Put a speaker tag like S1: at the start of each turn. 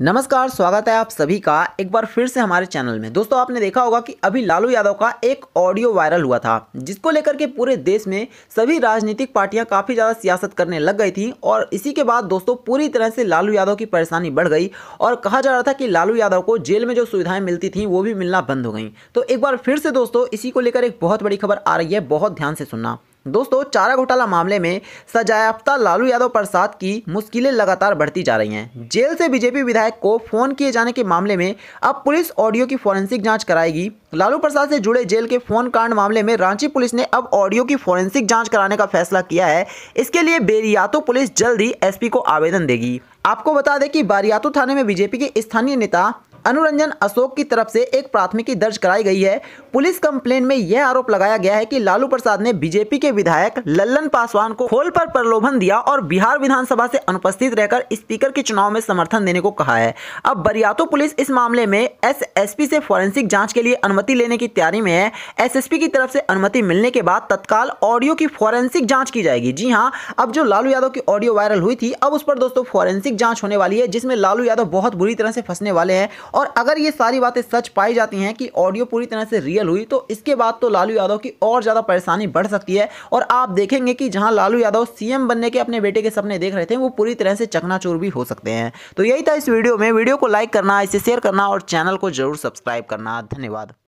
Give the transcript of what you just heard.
S1: नमस्कार स्वागत है आप सभी का एक बार फिर से हमारे चैनल में दोस्तों आपने देखा होगा कि अभी लालू यादव का एक ऑडियो वायरल हुआ था जिसको लेकर के पूरे देश में सभी राजनीतिक पार्टियां काफ़ी ज़्यादा सियासत करने लग गई थी और इसी के बाद दोस्तों पूरी तरह से लालू यादव की परेशानी बढ़ गई और कहा जा रहा था कि लालू यादव को जेल में जो सुविधाएं मिलती थी वो भी मिलना बंद हो गई तो एक बार फिर से दोस्तों इसी को लेकर एक बहुत बड़ी खबर आ रही है बहुत ध्यान से सुनना दोस्तों चारा घोटाला मामले में सजायाफ्ता लालू यादव प्रसाद की मुश्किलें लगातार बढ़ती जा रही हैं जेल से बीजेपी विधायक को फोन किए जाने के मामले में अब पुलिस ऑडियो की फॉरेंसिक जांच कराएगी लालू प्रसाद से जुड़े जेल के फोन कांड मामले में रांची पुलिस ने अब ऑडियो की फॉरेंसिक जांच कराने का फैसला किया है इसके लिए बेरियातो पुलिस जल्द ही एसपी को आवेदन देगी आपको बता दें कि बारियातो थाने में बीजेपी के स्थानीय नेता अनुरंजन अशोक की तरफ से एक प्राथमिकी दर्ज कराई गई है पुलिस कंप्लेन में यह आरोप लगाया गया है कि लालू प्रसाद ने बीजेपी के विधायक लल्लन पासवान को खोल पर प्रलोभन दिया और बिहार विधानसभा से अनुपस्थित रहकर स्पीकर के चुनाव में समर्थन देने को कहा है अब बरियातो पुलिस इस मामले में पी से फॉरेंसिक जांच के लिए अनुमति लेने की तैयारी में है पी की तरफ से अनुमति मिलने के बाद तत्काल ऑडियो की फॉरेंसिक जांच की जाएगी जी हाँ अब जो लालू यादव की ऑडियो वायरल हुई थी अब उस पर दोस्तों फॉरेंसिक जांच होने वाली है जिसमें लालू यादव बहुत बुरी तरह से फंसने वाले हैं और अगर ये सारी बातें सच पाई जाती हैं कि ऑडियो पूरी तरह से रियल हुई तो इसके बाद तो लालू यादव की और ज़्यादा परेशानी बढ़ सकती है और आप देखेंगे कि जहाँ लालू यादव सीएम बनने के अपने बेटे के सपने देख रहे थे वो पूरी तरह से चकनाचूर भी हो सकते हैं तो यही था इस वीडियो में वीडियो को लाइक करना इसे शेयर करना और चैनल को जरूर सब्सक्राइब करना धन्यवाद